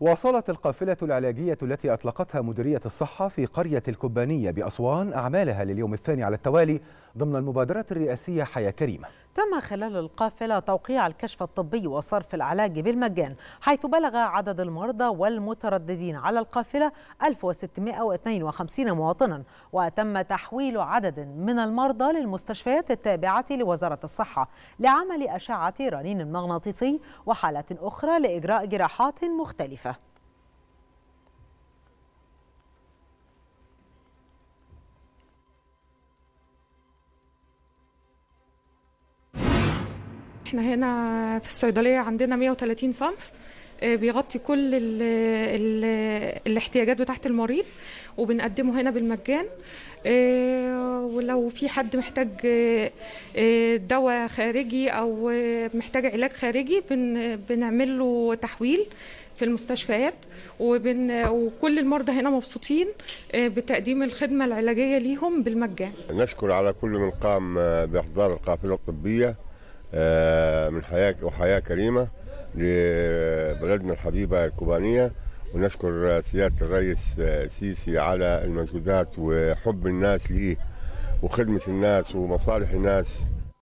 واصلت القافلة العلاجية التي أطلقتها مديرية الصحة في قرية الكبانية بأسوان أعمالها لليوم الثاني على التوالي ضمن المبادرات الرئاسية حياة كريمة تم خلال القافلة توقيع الكشف الطبي وصرف العلاج بالمجان حيث بلغ عدد المرضى والمترددين على القافلة 1652 مواطنا وتم تحويل عدد من المرضى للمستشفيات التابعة لوزارة الصحة لعمل أشعة رنين مغناطيسي وحالات أخرى لإجراء جراحات مختلفة احنا هنا في الصيدليه عندنا 130 صنف آه، بيغطي كل الـ الـ الاحتياجات بتاعه المريض وبنقدمه هنا بالمجان آه، ولو في حد محتاج آه، دواء خارجي او محتاج علاج خارجي بنعمل له تحويل في المستشفيات وبن وكل المرضى هنا مبسوطين بتقديم الخدمه العلاجيه ليهم بالمجان. نشكر على كل من قام باحضار القافله الطبيه آه، من حياة وحياة كريمة لبلدنا الحبيبة الكوبانية ونشكر سيادة الرئيس السيسي على المجهودات وحب الناس ليه وخدمة الناس ومصالح الناس